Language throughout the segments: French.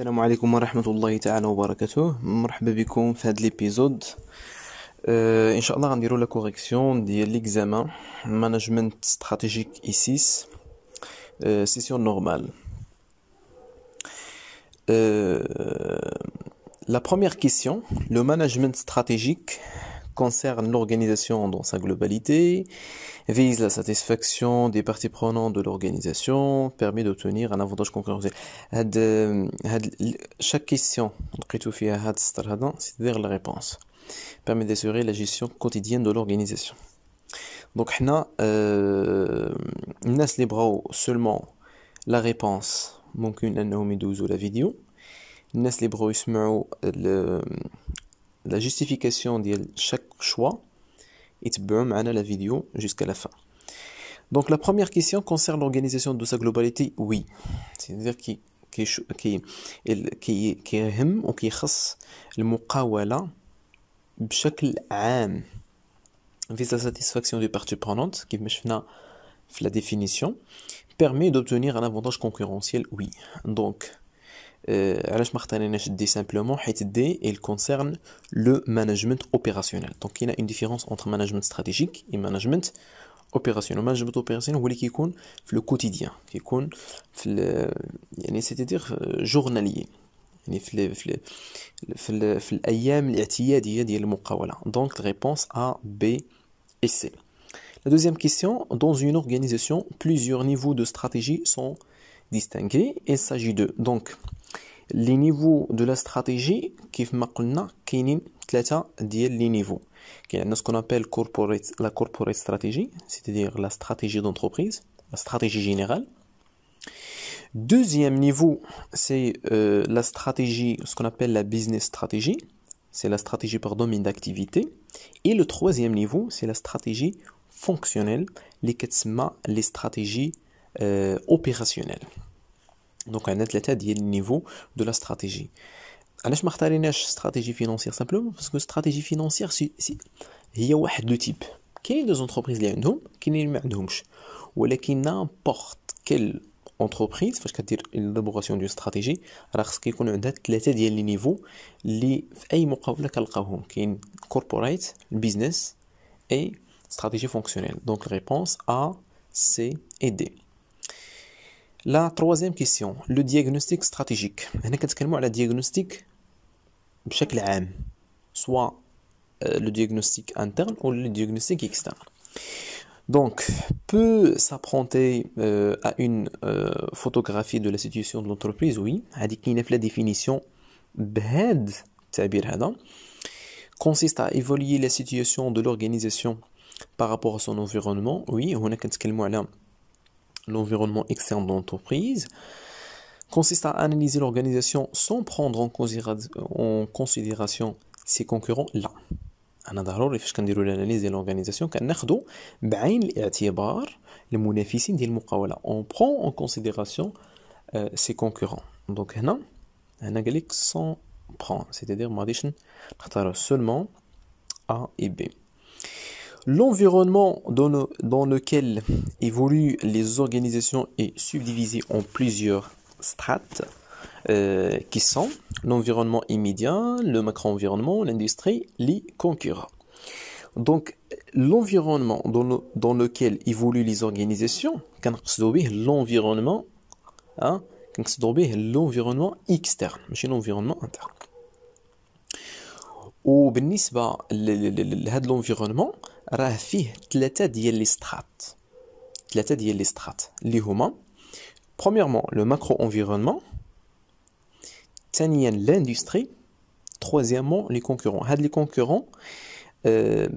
السلام عليكم ورحمة الله تعالى وبركاته مرحبا بكم في هذا ليبيزود آه ان شاء الله غنديرو لا كوريكسيون ديال ليكزامان مانجمنت استراتيجيك اي 6 سيسيون نورمال لا بروميير كيسيون لو مانجمنت استراتيجيك concerne l'organisation dans sa globalité, vise la satisfaction des parties prenantes de l'organisation, permet d'obtenir un avantage concurrentiel. Euh, chaque question, c'est-à-dire la réponse, permet d'assurer la gestion quotidienne de l'organisation. Donc, on euh, avons seulement la réponse, donc une ou la vidéo, avons les euh, le la justification de chaque choix يتبعوا معنا la vidéo jusqu'à la fin. Donc la première question concerne l'organisation de sa globalité, oui. C'est-à-dire qui qui qui qui est hum ou qui la vis بشكل عام de la satisfaction des parties prenantes, qui شفنا في la définition, permet d'obtenir un avantage concurrentiel, oui. Donc, euh, علاش ما اختاريناش simplement سامبلومون حيت il concerne le management opérationnel donc il y a une différence entre management stratégique et management opérationnel management opérationnel هو اللي كيكون c'est-à-dire كيكون في يعني سيتيدير جورناليي يعني réponse A B et C la deuxième question dans une organisation plusieurs niveaux de stratégie sont distingués il s'agit de donc les niveaux de la stratégie, qui ce niveaux. ce qu'on appelle la corporate stratégie, c'est-à-dire la stratégie d'entreprise, la stratégie générale. Deuxième niveau, c'est euh, la stratégie, ce qu'on appelle la business stratégie, c'est la stratégie par domaine d'activité. Et le troisième niveau, c'est la stratégie fonctionnelle, lesquels les stratégies euh, opérationnelles. Donc, il y a un niveau de la stratégie. Je vais vous parler de stratégie financière simplement parce que la stratégie financière, il y a deux types. Il y a deux entreprises qui sont les mêmes. Ou n'importe quelle entreprise, c'est-à-dire l'élaboration d'une stratégie, il y a un niveau qui est le corporate, le business et la stratégie fonctionnelle. Donc, réponse A, C et D. La troisième question, le diagnostic stratégique. On كنتكلموا la diagnostic chaque soit euh, le diagnostic interne ou le diagnostic externe. Donc, peut s'apprendre euh, à une euh, photographie de la situation de l'entreprise, oui. la définition BHED, e e hein, consiste à évoluer la situation de l'organisation par rapport à son environnement, oui. On a l'environnement externe de l'entreprise consiste à analyser l'organisation sans prendre en, considéra en considération ses concurrents là. انا ضروري فاش كنديرو l'analyse ديال l'organisation كناخدو بعين الاعتبار المنافسين ديال المقاوله اون برون اون كونسيديراسيون سي كونكورون دونك هنا هنا قال لك سون برون سيتيدير ما غاديش نختارو سولمون ا اي بي L'environnement dans, lequel évoluent les organisations est subdivisé en plusieurs strates qui sont l'environnement immédiat, le macro-environnement, l'industrie, les concurrents. Donc, l'environnement dans, lequel évoluent les organisations, l'environnement, hein, l'environnement externe, chez l'environnement interne. de l'environnement, Rafi, la tête les strates. La tête strates. Les humains. Premièrement, le macro-environnement. Tanien, l'industrie. Troisièmement, les concurrents. Les concurrents. Euh,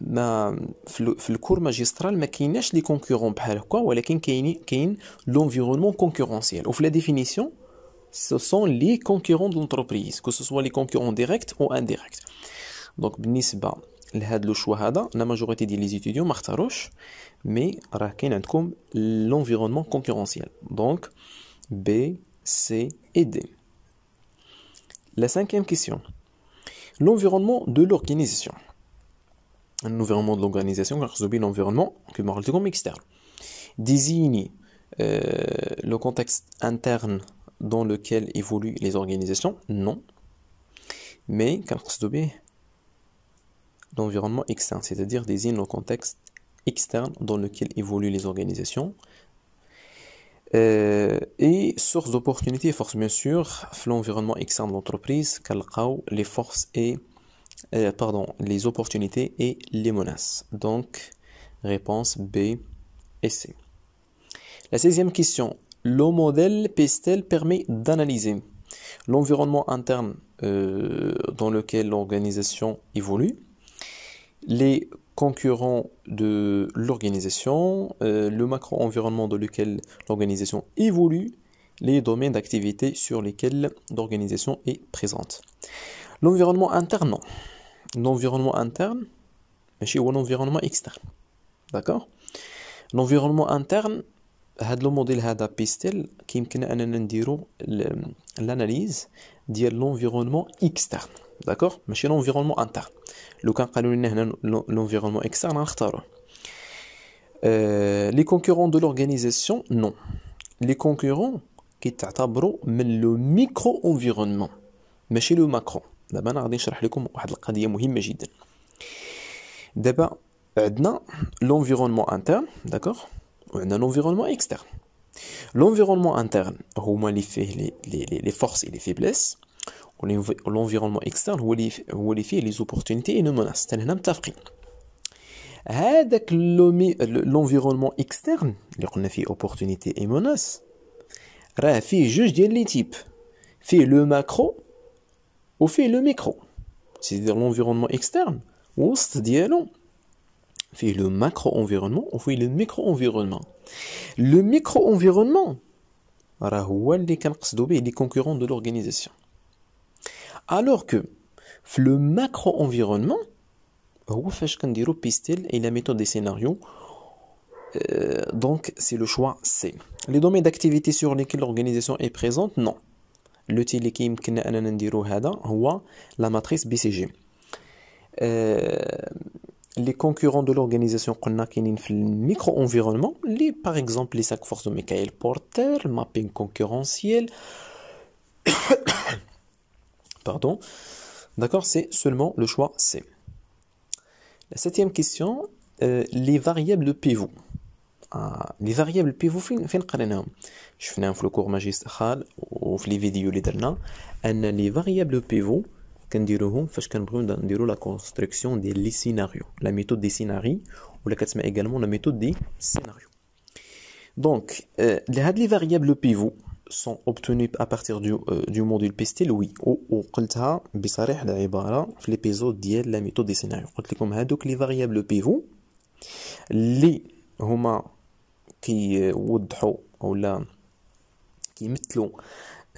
le cours magistral, mais qui n'est pas les concurrents, par quoi Ou qui n'est pas l'environnement concurrentiel. Ou la définition, ce sont les concurrents de l'entreprise, que ce soit les concurrents directs ou indirects. Donc, n'est-ce la majorité des étudiants étudiants ماجوريتي ديال لي زيتيديون ما اختاروش l'environnement concurrentiel. Donc et D. La cinquième question. L'environnement de l'organisation. L'environnement de l'organisation, l'environnement que comme externe, désigne euh, le contexte interne dans lequel évoluent les organisations, non. Mais environnement externe, c'est-à-dire désigne le contexte externe dans lequel évoluent les organisations. Euh, et source d'opportunités et forces, bien sûr, l'environnement externe de l'entreprise, les forces et euh, pardon, les opportunités et les menaces. Donc, réponse B et C. La sixième question, le modèle PESTEL permet d'analyser l'environnement interne euh, dans lequel l'organisation évolue, les concurrents de l'organisation, euh, le macro-environnement dans lequel l'organisation évolue, les domaines d'activité sur lesquels l'organisation est présente. L'environnement interne, l'environnement interne, mais chez l'environnement externe. D'accord L'environnement interne, هذا الموديل هذا بيستيل كيمكن اننا نديرو l'analyse de l'environnement externe d'accord mais c'est l'environnement interne L'environnement externe, l'environnement externe euh, les concurrents de l'organisation non les concurrents qui تعتبروا mais le micro environnement mais chez le macron D'abord, l'environnement interne d'accord a l'environnement externe L'environnement interne, c'est les, les, les forces et les faiblesses. L'environnement externe, c'est les, les opportunités et les menaces. C'est externe peu L'environnement externe, les opportunités et menaces, fait juste les types. Fait le macro ou fait le micro. C'est-à-dire l'environnement externe ou cest dire le macro-environnement ou fait le micro-environnement Le micro-environnement, c'est les concurrents de l'organisation. Alors que le macro-environnement, et la méthode des scénarios, euh, donc c'est le choix C. Les domaines d'activité sur lesquels l'organisation est présente, non. L'outil qui ou la matrice BCG. Euh, les concurrents de l'organisation qu'on qui dans le micro-environnement, les, par exemple les sacs force de Michael Porter, le mapping concurrentiel, pardon, d'accord, c'est seulement le choix C. La septième question, euh, les variables de pivot. Ah, les variables pivot, je un un في cours magistral ou les vidéos les variables pivot la méthode des scénarios construction des scénarios scénarios. méthode des scénarios ou la méthode sont obtenues à partir du, euh, du module pistil oui ou oh, ou oh, la la méthode des scénarios donc les variables pivot qui euh, ou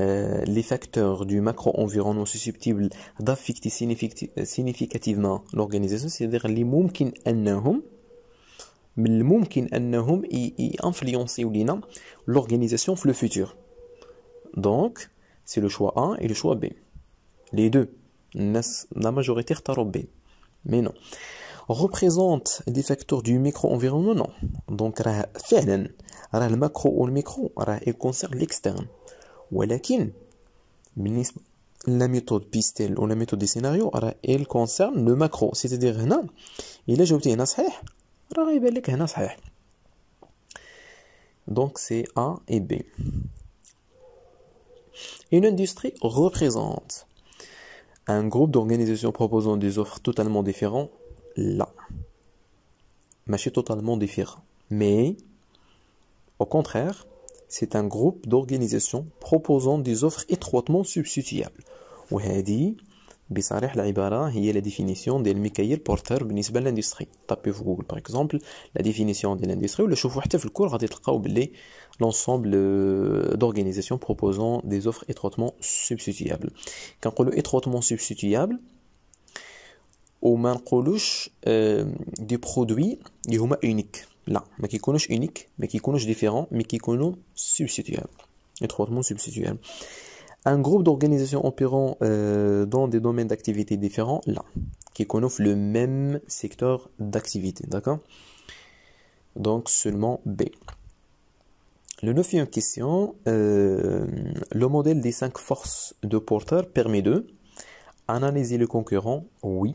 euh, les facteurs du macro-environnement susceptibles d'affecter significativement l'organisation, c'est-à-dire les ممكن mais من en eux l'organisation fut le futur. Donc, c'est le choix A et le choix B. Les deux. La majorité B. Mais non. Représente des facteurs du micro-environnement Non. Donc, le macro ou le micro, il concerne l'externe ou بالنسبه la méthode بيستيل ولا ميثود دي سيناريو راه ايل كونسيرن لو ماكرو cest هنا الا جاوبتي هنا صحيح راه غيبان لك Donc c'est A et B. Une industrie représente un groupe d'organisations proposant des offres totalement différentes. Là, marchés totalement différent. Mais, au contraire, c'est un groupe d'organisations proposant des offres étroitement substituables. Ou, hé, dit, il y a la définition de Michael Porter l'industrie. Tapez-vous Google par exemple, la définition de l'industrie, ou le chauffeur, il être l'ensemble euh, d'organisations proposant des offres étroitement substituables. Quand on dit étroitement substituables, on dit des produits un produit unique mais qui connaît unique, mais qui mais différent, mais qui connaît substituable, étroitement substituable un groupe d'organisations opérant euh, dans des domaines d'activité différents là qui connaissent le même secteur d'activité d'accord donc seulement B le neuvième question euh, le modèle des cinq forces de Porter permet de analyser le concurrent oui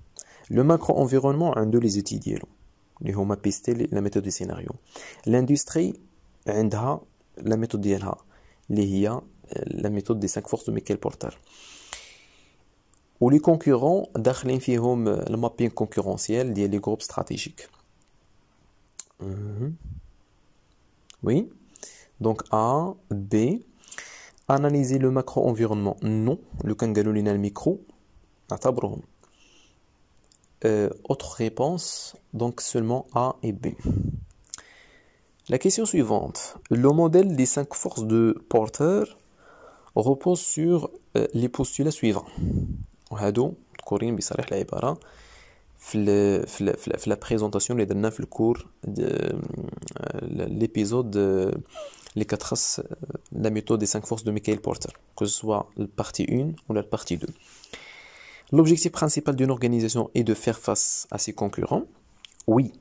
Le macro-environnement, un de les étudier. Les hommes pistés, la méthode du scénario. L'industrie, a la méthode de l'IA. la méthode des cinq forces de Michael Porter. Ou les concurrents, d'Achlin le mapping concurrentiel, les groupes stratégiques. Mhm. Oui. Donc A, B. Analyser le macro-environnement. Non. Le kangalolina, le micro. Euh, autre réponse, donc seulement A et B. La question suivante. Le modèle des cinq forces de Porter repose sur euh, les postulats suivants. la présentation, les dernières, le cours, de, euh, l'épisode, les quatre la méthode des cinq forces de Michael Porter, que ce soit la partie 1 ou la partie 2. L'objectif principal d'une organisation est de faire face à ses concurrents Oui.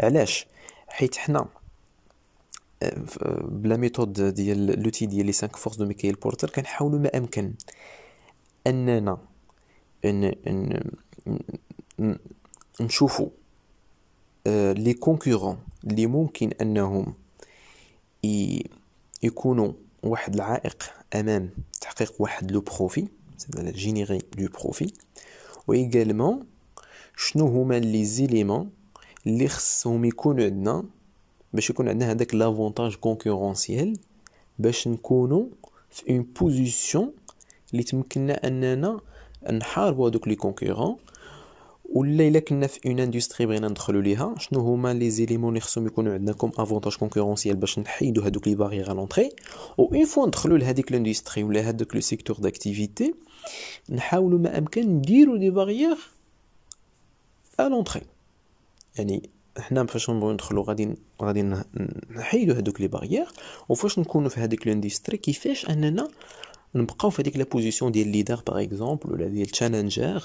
علاش حيت حنا بلا ميثود ديال لوتي ديال لي 5 فورس دو Michael بورتر كنحاولوا ما امكن اننا ان ان نشوفوا لي كونكورون ممكن انهم يكونوا c'est-à-dire générer du profit. Ou également, quels sont les éléments qui nous permettent d'avoir cet avantage concurrentiel pour être dans une position qui est permet d'arriver à ce concurrent ou si nous sommes dans une industrie et que nous voulons y entrer, quels sont les éléments qui sont permettent d'avoir cet avantage concurrentiel pour éviter cette barrière d'entrée. Et une fois que nous sommes dans cette industrie ou dans secteur d'activité, nous avons besoin de barrières à l'entrée. Nous avons besoin de barrières. Nous avons besoin de barrières qui font que nous avons la position de leader, par exemple, ou de challenger.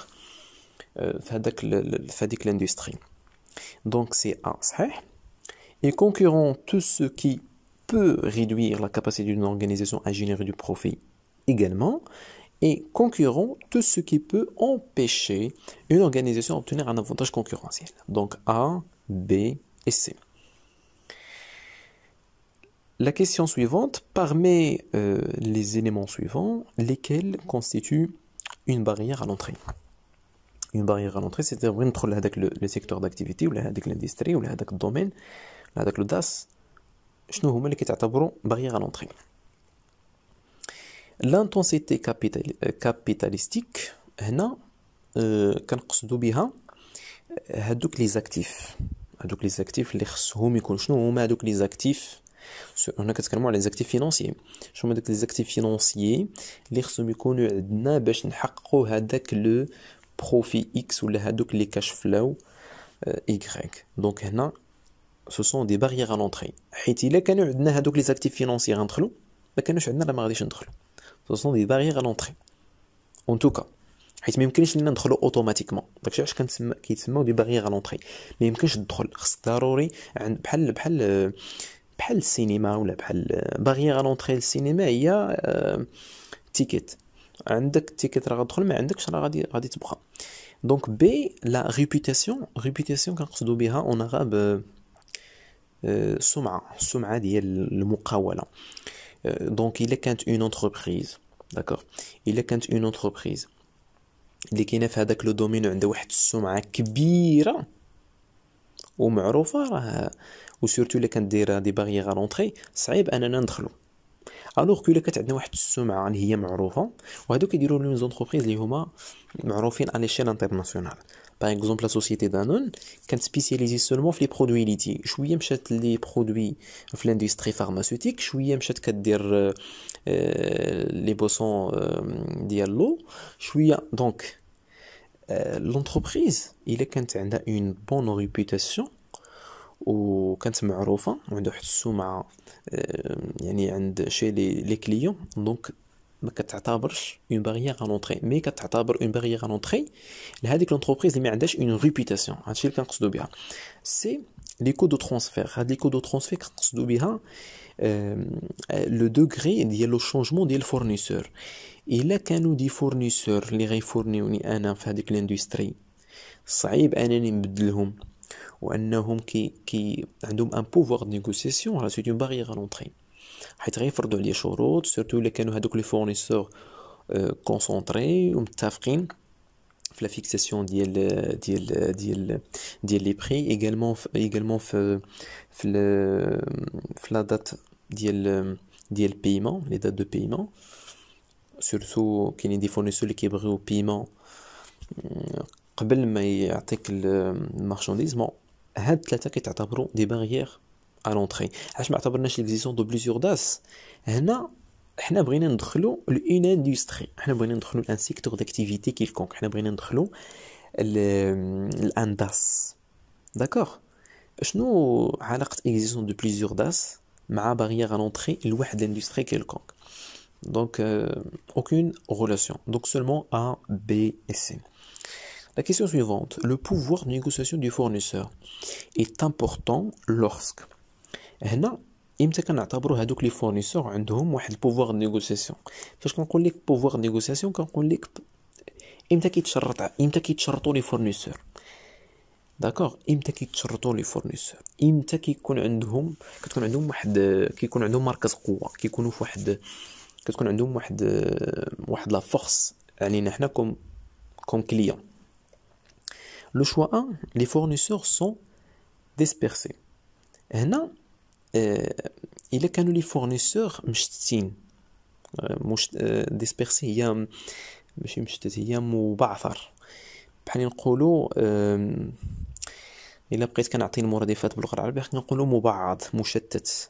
Donc, c'est A. Et concurrents, tout ce qui peut réduire la capacité d'une organisation à générer du profit également et concurrent tout ce qui peut empêcher une organisation d'obtenir un avantage concurrentiel. Donc A, B et C. La question suivante, parmi euh, les éléments suivants, lesquels constituent une barrière à l'entrée Une barrière à l'entrée, c'est-à-dire entre le, le secteur d'activité, ou l'industrie, ou le domaine, ou le DAS. شنو هما barrière à l'entrée L'intensité euh, capitalistique, euh, quand on les actifs. Les actifs les actifs les actifs les actifs les actifs financiers, les actifs financiers, les actifs financiers, les actifs financiers, ce sont des barrières à l'entrée. les actifs financiers, actifs les سو سون دي باريير ا لونطري اون توكا حيت ما يمكنش لنا ندخلو اوتوماتيكمون داكشي علاش كنتسمى كيتسموا دي باريير ا لونطري ما يمكنش تدخل خص ضروري عند بحال بحال بحال السينما ولا بحال ا لونطري للسينما هي تيكيت آه، عندك التيكيت راه غتدخل ما عندكش راه غادي غادي تبقى دونك بي لا ريبوتاسيون ريبوتاسيون كنقصدو بها اون غاب آه، سمعه السمعه ديال المقاوله دونك الا كانت اون انتربريز داكوغ الا كانت اون انتربريز اللي كاينه في هذاك لو دومين عندها واحد السمعه كبيره ومعروفه راه وسورتو الا دايره دي باغيير رونتري صعيب اننا ندخلو الوغ كو الا كانت عندنا واحد السمعه اللي هي معروفه وهادو كيديروا لي زونتربريز اللي هما معروفين على شين انترناسيونال Par exemple, la société Danone, qui est spécialisée seulement dans les produits laitiers. Je suis les produits de l'industrie pharmaceutique, je suis faire euh, euh, les boissons euh, d'eau. Je donc l'entreprise, il est a une bonne réputation. كانت معروفه وعندها واحد السمعه يعني عند شي لي كليون دونك une barrière à l'entrée mais qu'elle une barrière à l'entrée l'entreprise une réputation c'est les coûts c'est de transfert le écho de transfert le degré du changement des fournisseurs il y a des fournisseurs les fournisseurs dans cette industrie c'est à l'industrie. les ont pas ont un pouvoir de négociation à la suite d'une barrière à l'entrée حيت غيفرضوا عليا شروط سورتو الا كانوا هادوك لي فورنيسور كونسونطري آه، ومتفقين في لا فيكساسيون ديال ديال ديال ديال لي بري ايغالمون ايغالمون في في في لا دات ديال ديال البيمون لي دات دو بيمون سورتو كاينين دي فورنيسور اللي كيبغيو بيمون قبل ما يعطيك المارشانديز بون هاد ثلاثه كيتعتبروا دي باريير à l'entrée علاش ما اعتبرناش l'existence de plusieurs DAS هنا حنا بغينا ندخلوا لون une industrie بغينا ندخلوا لان secteur d'activité quelconque حنا بغينا ندخلوا لان DAS داكوغ شنو علاقه اكزيستون de plusieurs d'as ma barrière à l'entrée l'ouest d'industrie quelconque donc euh, aucune relation donc seulement A B et C la question suivante, le pouvoir de négociation du fournisseur est important lorsque هنا امتى كنعتبروا هادوك لي فورنيسور عندهم واحد البوفوار نيغوسياسيون فاش كنقول لك بوفوار نيغوسياسيون كنقول لك امتى كيتشرط امتى كيتشرطوا لي فورنيسور داكوغ امتى كيتشرطوا لي فورنيسور امتى كيكون عندهم كتكون عندهم واحد كيكون عندهم مركز قوه كيكونوا في واحد كتكون عندهم واحد واحد لا فورس علينا يعني حنا كوم كوم كليون لو شوا ان لي فورنيسور سون ديسبيرسي هنا إيه، الا كانوا لي فورنيسور مشتتين آه، مش ديسبيرسي آه، هي ماشي مشتت هي مبعثر بحال نقولوا الا بقيت كنعطي المرادفات باللغه العربيه كنقولوا مبعض مشتت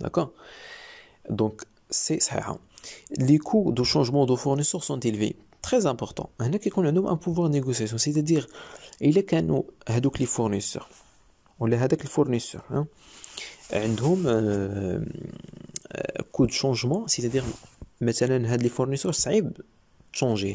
d'accord Donc c'est ça. Les coûts de changement de fournisseurs sont élevés, très importants. Un équicon un pouvoir de pouvoir négociation, c'est-à-dire il est capable les fournisseurs fournisseur. On l'a avec les fournisseurs. Un d'hommes coût de changement, c'est-à-dire maintenant avec les fournisseurs ça peut changer.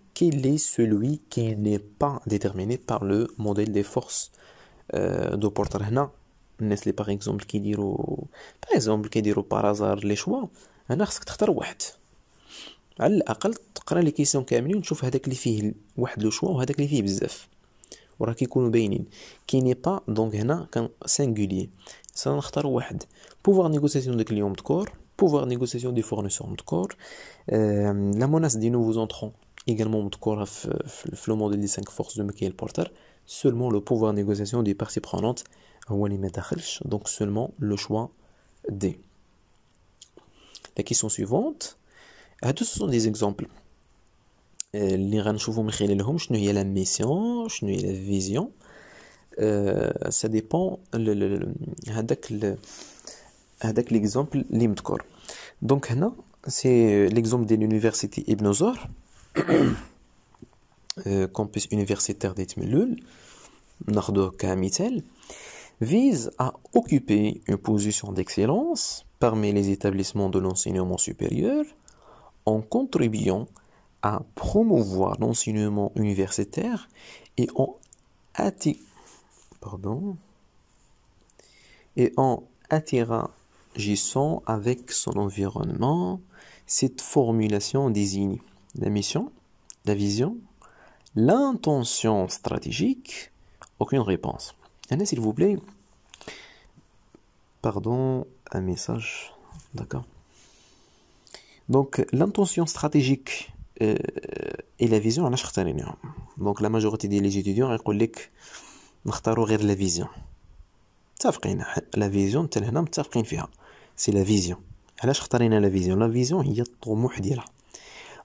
qu'il est celui qui n'est pas déterminé par le modèle des forces euh, de exemple الناس اللي باغ اكزومبل كيديروا باغ اكزومبل كيديروا choix. لي هنا خصك تختار واحد على الاقل تقرا لي كيسيون كاملين وتشوف هذاك اللي فيه واحد لو وهذاك فيه بزاف كيكونوا باينين دونك هنا كان سنختار واحد pouvoir négociation des fournisseurs de corps, la menace nous vous entrants également euh, le dans le modèle forces 5 forces de Michael Porter. seulement le pouvoir de négociation des parties prenantes هو اللي ما داخلش donc seulement le choix D la question suivante ce sont des exemples اللي غنشوفو من خلالهم شنو هي la mission شنو هي la vision euh, ça dépend هذاك هذاك l'exemple اللي donc هنا c'est l'exemple de l'université Ibn Zohr Euh, campus universitaire d'Etmelul, Nardo Mitel, vise à occuper une position d'excellence parmi les établissements de l'enseignement supérieur en contribuant à promouvoir l'enseignement universitaire et en, Pardon. et en interagissant avec son environnement, cette formulation désigne la mission, la vision, l'intention stratégique, aucune réponse. Anna, s'il vous plaît, pardon, un message, d'accord. Donc, l'intention stratégique euh, et la vision, on a Donc, la majorité des étudiants, ils disent نختاروا la vision. c'est la vision on la متفقين C'est la vision. il y la vision La vision à dire là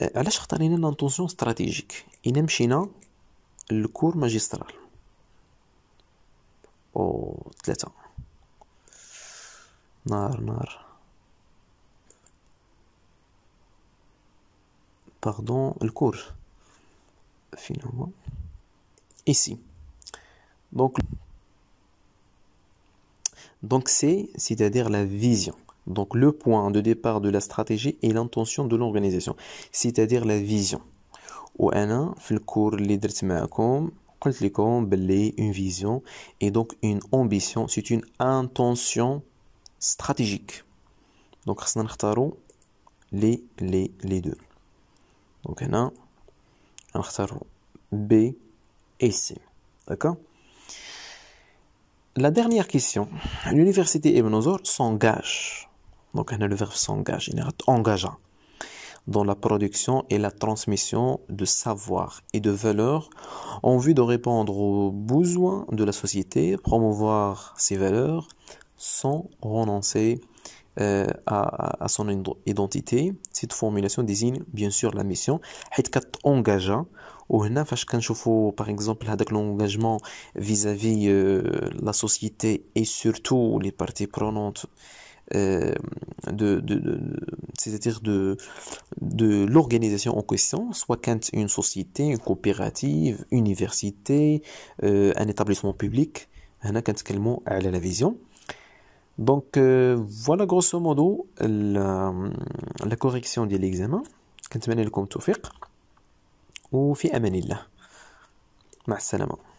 علاش اختارينا لانتونسيون استراتيجيك الا مشينا للكور the او ثلاثة نار نار Pardon, le cours. Finalement. ici donc donc c'est c'est à dire la vision donc le point de départ de la stratégie est l'intention de l'organisation, c'est-à-dire la vision. Ou le cours une vision et donc une ambition c'est une intention stratégique donc les les deux donc هنا B et C d'accord la dernière question l'université Ibn s'engage donc le verbe s'engage, il est engageant dans la production et la transmission de savoir et de valeurs en vue de répondre aux besoins de la société, promouvoir ses valeurs sans renoncer euh, à, son identité. Cette formulation désigne bien sûr la mission. engagé, par exemple, avec l'engagement vis-à-vis de euh, la société et surtout les parties prenantes. Euh, de, de, de c'est-à-dire de, de l'organisation en question, soit quand une société, une coopérative, université, euh, un établissement public, on hein, a quand à la vision. Donc euh, voilà grosso modo la, correction de l'examen. كنتمنى لكم التوفيق وفي fi amanillah. مع السلامه